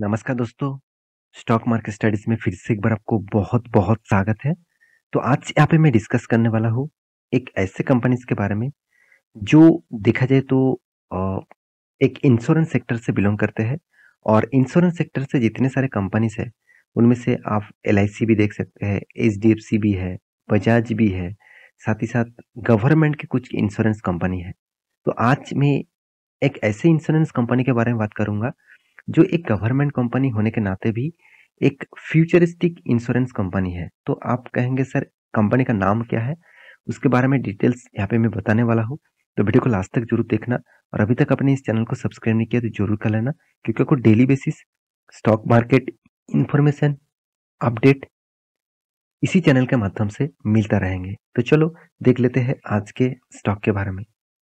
नमस्कार दोस्तों stock market studies में फिर से एक बार आपको बहुत बहुत स्वागत है तो आज यहाँ पे मैं डिस्कस करने वाला हूँ एक ऐसे कंपनीज के बारे में जो देखा जाए तो एक इंश्योरेंस सेक्टर से बिलोंग करते हैं और इंश्योरेंस सेक्टर से जितने सारे कंपनीज है उनमें से आप एल भी देख सकते हैं एच भी है बजाज भी है साथ ही साथ गवर्नमेंट के कुछ इंश्योरेंस कंपनी है तो आज मैं एक ऐसे इंश्योरेंस कंपनी के बारे में बात करूंगा जो एक गवर्नमेंट कंपनी होने के नाते भी एक फ्यूचरिस्टिक इंश्योरेंस कंपनी है तो आप कहेंगे सर कंपनी का नाम क्या है उसके बारे में डिटेल्स यहाँ पे मैं बताने वाला हूँ तो वीडियो को लास्ट तक जरूर देखना और अभी तक अपने इस चैनल को सब्सक्राइब नहीं किया तो जरूर कर लेना क्योंकि आपको daily basis stock market information update इसी चैनल के माध्यम से मिलता रहेंगे तो चलो देख लेते हैं आज के स्टॉक के बारे में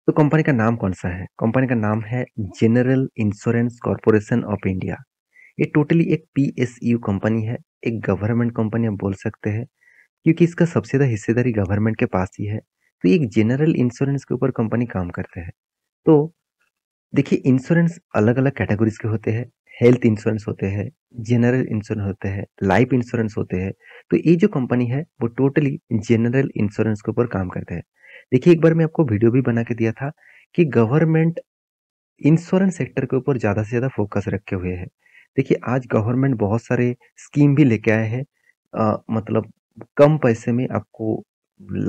तो कंपनी का नाम कौन सा है कंपनी का नाम है general insurance corporation of India ये टोटली एक पी कंपनी है एक गवर्नमेंट कंपनी हम बोल सकते हैं क्योंकि इसका सबसे ज़्यादा हिस्सेदारी गवर्नमेंट के पास ही है तो एक जनरल इंश्योरेंस के ऊपर कंपनी काम करते हैं तो देखिए इंश्योरेंस अलग अलग कैटेगरीज के होते हैं हेल्थ इंश्योरेंस होते हैं जनरल इंश्योरेंस होते हैं लाइफ इंश्योरेंस होते हैं तो ये जो कंपनी है वो टोटली जनरल इंश्योरेंस के ऊपर काम करते हैं देखिए एक बार मैं आपको वीडियो भी बना के दिया था कि गवर्नमेंट इंश्योरेंस सेक्टर के ऊपर ज़्यादा से ज़्यादा फोकस रखे हुए है देखिए आज गवर्नमेंट बहुत सारे स्कीम भी लेके आए हैं मतलब कम पैसे में आपको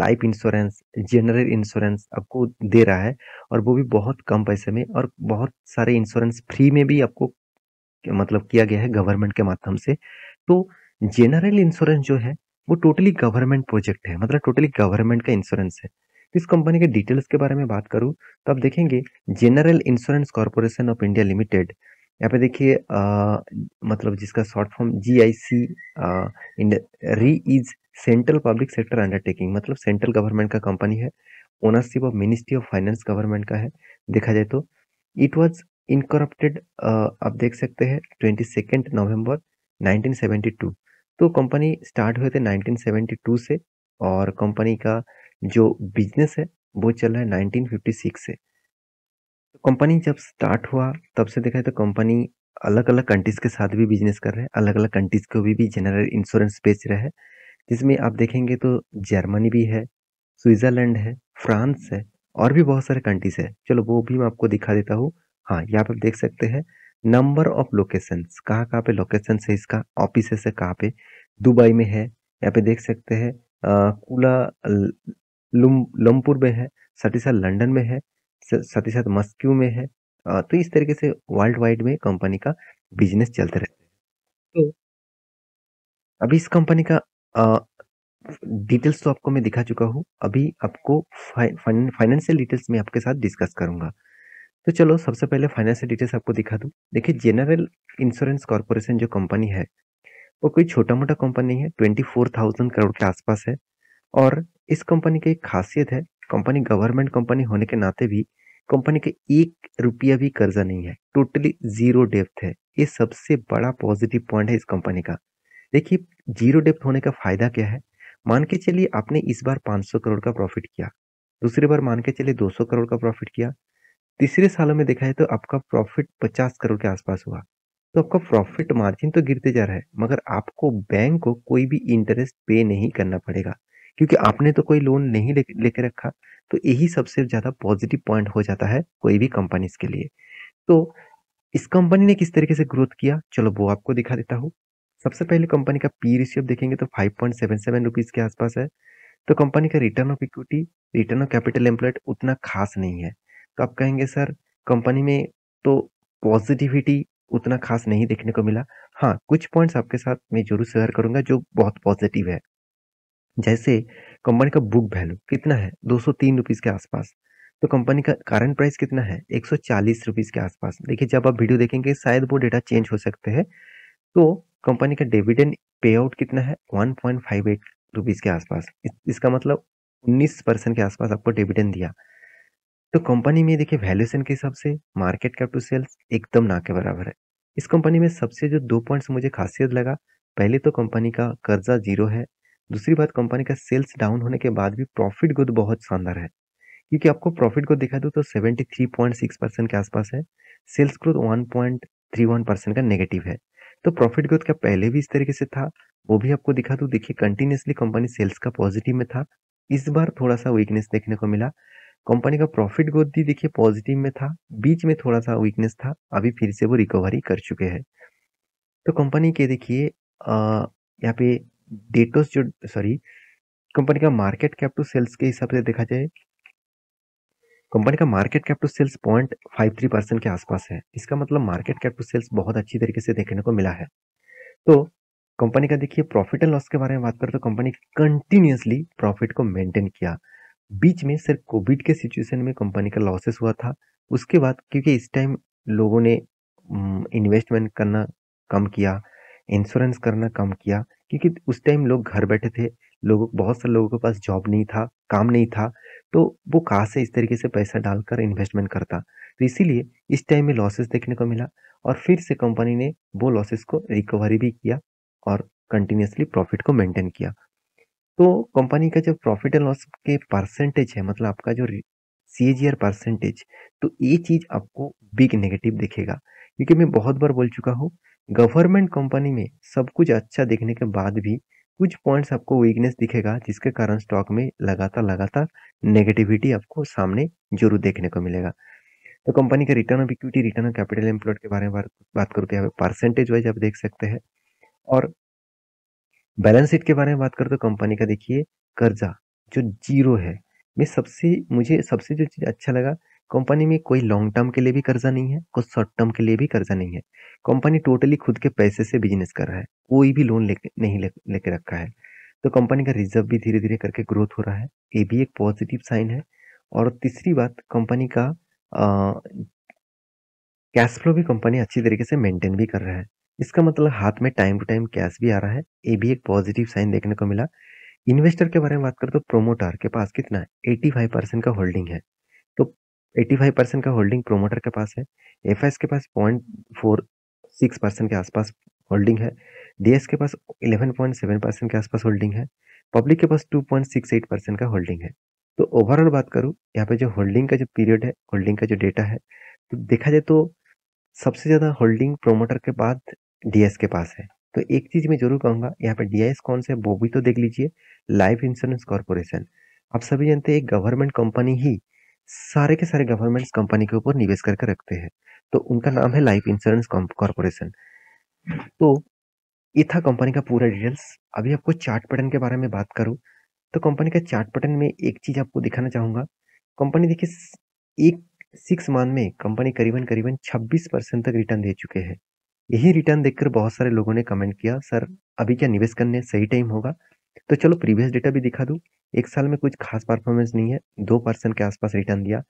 लाइफ इंश्योरेंस जनरल इंश्योरेंस आपको दे रहा है और वो भी बहुत कम पैसे में और बहुत सारे इंश्योरेंस फ्री में भी आपको मतलब किया गया है गवर्नमेंट के माध्यम से तो जनरल इंश्योरेंस जो है वो टोटली गवर्नमेंट प्रोजेक्ट है मतलब टोटली गवर्नमेंट का इंश्योरेंस है तो इस कंपनी के डिटेल्स के बारे में बात करूँ तो आप देखेंगे general insurance corporation of India limited यहाँ पे देखिए मतलब जिसका short form ji I C re is central public sector undertaking मतलब सेंट्रल गवर्नमेंट का कंपनी है ownership of ministry of finance government का है देखा जाए तो इट वॉज इनकॉरप्टेड आप देख सकते हैं twenty second November nineteen seventy two तो कंपनी स्टार्ट हुए थे 1972 से और कंपनी का जो बिजनेस है वो चल रहा है 1956 से तो कंपनी जब स्टार्ट हुआ तब से देखा है तो कंपनी अलग अलग कंट्रीज़ के साथ भी बिजनेस कर रहे हैं अलग अलग कंट्रीज़ को भी, भी जनरल इंश्योरेंस बेच रहे हैं जिसमें आप देखेंगे तो जर्मनी भी है स्विट्ज़रलैंड है फ्रांस है और भी बहुत सारे कंट्रीज है चलो वो भी मैं आपको दिखा देता हूँ हाँ यहाँ पे देख सकते हैं नंबर ऑफ लोकेशंस कहाँ कहाँ पे लोकेशंस है इसका ऑफिस है कहाँ पे दुबई में है यहाँ पे देख सकते हैं कूला लमपुर में है साथ ही साथ लंडन में है साथ ही साथ मस्क्यू में है तो इस तरीके से वर्ल्ड वाइड में कंपनी का बिजनेस चलते रहते हैं तो अभी इस कंपनी का डिटेल्स तो आपको मैं दिखा चुका हूँ अभी आपको फाइनेंशियल डिटेल्स में आपके साथ डिस्कस करूंगा तो चलो सबसे पहले फाइनेंशियल डिटेल्स आपको दिखा दूँ देखिए जनरल इंश्योरेंस कॉरपोरेशन जो कंपनी है वो कोई छोटा मोटा कंपनी है ट्वेंटी फोर थाउजेंड करोड़ के आसपास है और इस कंपनी की एक खासियत है कंपनी गवर्नमेंट कंपनी होने के नाते भी कंपनी के एक रुपया भी कर्जा नहीं है टोटली जीरो डेप्थ है ये सबसे बड़ा पॉजिटिव पॉइंट है इस कंपनी का देखिए जीरो डेप्थ होने का फायदा क्या है मान के चलिए आपने इस बार 500 करोड़ का प्रॉफिट किया दूसरी बार मान के चलिए 200 करोड़ का प्रॉफिट किया तीसरे सालों में देखा है तो आपका प्रॉफिट 50 करोड़ के आसपास हुआ तो आपका प्रॉफिट मार्जिन तो गिरते जा रहा है मगर आपको बैंक को कोई भी इंटरेस्ट पे नहीं करना पड़ेगा क्योंकि आपने तो कोई लोन नहीं लेके ले रखा तो यही सबसे ज़्यादा पॉजिटिव पॉइंट हो जाता है कोई भी कंपनीज के लिए तो इस कंपनी ने किस तरीके से ग्रोथ किया चलो वो आपको दिखा देता हूँ सबसे पहले कंपनी का पी रेशियो देखेंगे तो five point seven seven rupees के आसपास है तो कंपनी का return of equity return of capital employed उतना खास नहीं है तो आप कहेंगे सर कंपनी में तो पॉजिटिविटी उतना खास नहीं देखने को मिला हाँ कुछ पॉइंट्स आपके साथ मैं जरूर शेयर करूंगा जो बहुत पॉजिटिव है जैसे कंपनी का बुक वैल्यू कितना है दो सौ तीन रुपीज़ के आसपास तो कंपनी का करंट प्राइस कितना है एक सौ चालीस रुपीज़ के आसपास देखिए जब आप वीडियो देखेंगे शायद वो डेटा चेंज हो सकते हैं तो कंपनी का डिविडेंड पे आउट कितना है one point five eight rupees के आसपास इस, इसका मतलब उन्नीस परसेंट के आसपास आपको डिविडेंड दिया तो कंपनी में देखिए वैल्यूएशन के हिसाब से मार्केट कैप टू सेल्स एकदम ना के बराबर है इस कंपनी में सबसे जो दो पॉइंट्स मुझे खासियत लगा पहले तो कंपनी का कर्जा जीरो है दूसरी बात कंपनी का सेल्स डाउन होने के बाद भी प्रॉफिट ग्रोथ बहुत शानदार है क्योंकि आपको प्रॉफिट ग्रोथ दिखा दो तो seventy three point six percent के आसपास है sales growth one point three one percent का नेगेटिव है तो प्रॉफिट ग्रोथ का पहले भी इस तरीके से था वो भी आपको दिखा दूँ देखिए कंटिन्यूसली कंपनी सेल्स का पॉजिटिव में था इस बार थोड़ा सा वीकनेस देखने को मिला कंपनी का प्रॉफिट ग्रोथ भी देखिए पॉजिटिव में था बीच में थोड़ा सा वीकनेस था अभी फिर से वो रिकवरी कर चुके हैं तो कंपनी के देखिए यहाँ पे डेटोस जो सॉरी कंपनी का मार्केट कैप टू सेल्स के हिसाब से देखा जाए कंपनी का market cap to sales point five three percent के आसपास है इसका मतलब मार्केट कैप टू सेल्स बहुत अच्छी तरीके से देखने को मिला है तो कंपनी का देखिए प्रॉफिट एंड लॉस के बारे में बात करें तो कंपनी कंटिन्यूसली प्रॉफिट को मेंटेन किया बीच में सिर्फ कोविड के सिचुएशन में कंपनी का लॉसेस हुआ था उसके बाद क्योंकि इस टाइम लोगों ने इन्वेस्टमेंट करना कम किया इंश्योरेंस करना कम किया क्योंकि उस टाइम लोग घर बैठे थे लोगों बहुत सारे लोगों के पास जॉब नहीं था काम नहीं था तो वो कहाँ से इस तरीके से पैसा डालकर इन्वेस्टमेंट करता तो इसीलिए इस टाइम में लॉसेस देखने को मिला और फिर से कंपनी ने वो लॉसेस को रिकवरी भी किया और कंटिन्यूसली प्रॉफिट को मेंटेन किया तो कंपनी का जो प्रॉफिट एंड लॉस के परसेंटेज है मतलब आपका जो सी परसेंटेज तो ये चीज़ आपको बिग नेगेटिव दिखेगा क्योंकि मैं बहुत बार बोल चुका हूँ गवर्नमेंट कंपनी में सब कुछ अच्छा देखने के बाद भी कुछ पॉइंट्स आपको वीकनेस दिखेगा जिसके कारण स्टॉक में लगातार लगातार नेगेटिविटी आपको सामने जरूर देखने को मिलेगा तो कंपनी का return of equity return of capital employed के बारे में बात करो तो यहाँ परसेंटेज वाइज आप देख सकते हैं और बैलेंस शीट के बारे में बात करो तो कंपनी का देखिए कर्जा जो जीरो है मैं सबसे मुझे सबसे जो चीज़ अच्छा लगा कंपनी में कोई लॉन्ग टर्म के लिए भी कर्जा नहीं है कोई शॉर्ट टर्म के लिए भी कर्जा नहीं है कंपनी टोटली खुद के पैसे से बिजनेस कर रहा है कोई भी लोन ले नहीं लेके रखा है तो कंपनी का रिजर्व भी धीरे धीरे करके ग्रोथ हो रहा है ये भी एक पॉजिटिव साइन है और तीसरी बात कंपनी का कैश फ्लो भी कंपनी अच्छी तरीके से मेंटेन भी कर रहा है इसका मतलब हाथ में टाइम टू टाइम कैश भी आ रहा है ये भी एक पॉजिटिव साइन देखने को मिला इन्वेस्टर के बारे में बात करें तो प्रोमोटर के पास कितना एटी फाइव परसेंट का होल्डिंग है 85 परसेंट का होल्डिंग प्रोमोटर के पास है एफ के पास पॉइंट फोर सिक्स परसेंट के आसपास होल्डिंग है डीएस के पास 11.7 परसेंट के आसपास होल्डिंग है पब्लिक के पास 2.68 परसेंट का होल्डिंग है तो ओवरऑल बात करूँ यहाँ पे जो होल्डिंग का जो पीरियड है होल्डिंग का जो डेटा है तो देखा जाए तो सबसे ज़्यादा होल्डिंग प्रोमोटर के बाद डीएस के पास है तो एक चीज़ मैं जरूर कहूँगा यहाँ पे डी कौन से वो भी तो देख लीजिए लाइफ इंश्योरेंस कॉरपोरेशन आप सभी जानते हैं गवर्नमेंट कंपनी ही सारे के सारे गवर्नमेंट कंपनी के ऊपर निवेश करके रखते हैं तो उनका नाम है लाइफ इंश्योरेंस कॉर्पोरेशन तो ये था कंपनी का पूरा डिटेल्स अभी आपको चार्ट पैटर्न के बारे में बात करूं तो कंपनी का चार्ट पैटर्न में एक चीज़ आपको दिखाना चाहूंगा कंपनी देखिए एक सिक्स मंथ में कंपनी करीबन करीबन 26 परसेंट तक रिटर्न दे चुके हैं यही रिटर्न देखकर बहुत सारे लोगों ने कमेंट किया सर अभी क्या निवेश करने सही टाइम होगा तो चलो प्रीवियस डेटा भी दिखा दूँ एक साल में कुछ खास परफॉर्मेंस नहीं है दो परसेंट के आसपास रिटर्न दिया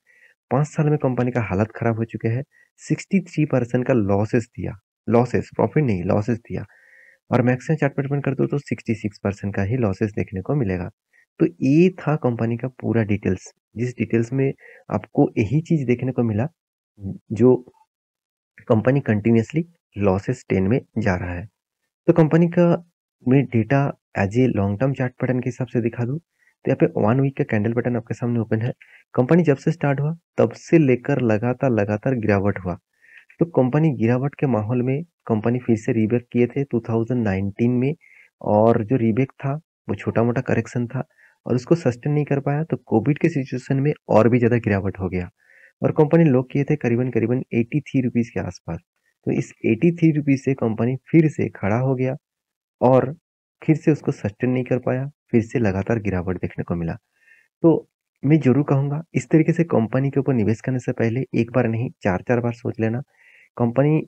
पाँच साल में कंपनी का हालत खराब हो चुके हैं सिक्सटी थ्री परसेंट का लॉसेस दिया लॉसेस प्रॉफिट नहीं लॉसेस दिया और मैक्सिमम चार्ट कर दो तो सिक्सटी सिक्स परसेंट का ही लॉसेस देखने को मिलेगा तो ये था कंपनी का पूरा डिटेल्स जिस डिटेल्स में आपको यही चीज़ देखने को मिला जो कंपनी कंटिन्यूसली लॉसेस टेन में जा रहा है तो कंपनी का में data as a long term chart pattern के हिसाब से दिखा दूँ तो यहाँ पे वन वीक का कैंडल पैटर्न आपके सामने ओपन है कंपनी जब से स्टार्ट हुआ तब से लेकर लगातार लगातार गिरावट हुआ तो कंपनी गिरावट के माहौल में कंपनी फिर से रीबेक किए थे 2019 में और जो रीबेक था वो छोटा मोटा करेक्शन था और उसको सस्टेन नहीं कर पाया तो कोविड के सिचुएशन में और भी ज़्यादा गिरावट हो गया और कंपनी लॉक किए थे करीबन करीबन एटी थ्री रुपीज़ के आसपास तो इस एटी थ्री रुपीज़ से कंपनी फिर से खड़ा हो गया और फिर से उसको सस्टेन नहीं कर पाया फिर से लगातार गिरावट देखने को मिला तो मैं जरूर कहूंगा इस तरीके से कंपनी के ऊपर निवेश करने से पहले एक बार नहीं चार चार बार सोच लेना कंपनी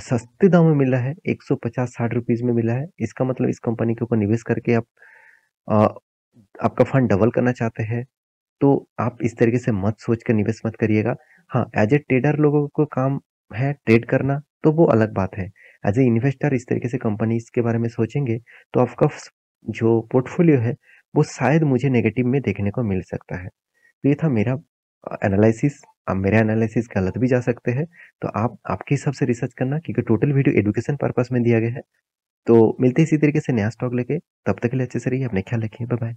सस्ते दाम में मिल रहा है एक सौ पचास साठ रुपीज़ में मिला है इसका मतलब इस कंपनी के ऊपर निवेश करके आप आ, आपका फंड डबल करना चाहते हैं तो आप इस तरीके से मत सोच कर निवेश मत करिएगा हाँ एज ए ट्रेडर लोगों को काम है ट्रेड करना तो वो अलग बात है एज ए इन्वेस्टर इस तरीके से कंपनीज के बारे में सोचेंगे तो ऑफकोर्स जो पोर्टफोलियो है वो शायद मुझे नेगेटिव में देखने को मिल सकता है तो ये था मेरा एनालिसिस अब मेरा एनालिसिस गलत भी जा सकते हैं तो आप आपके हिसाब से रिसर्च करना क्योंकि टोटल वीडियो एजुकेशन पर्पज में दिया गया है तो मिलते इसी तरीके से नया स्टॉक लेके तब तक के लिए अच्छे से रहिए अपने ख्याल रखिए बाय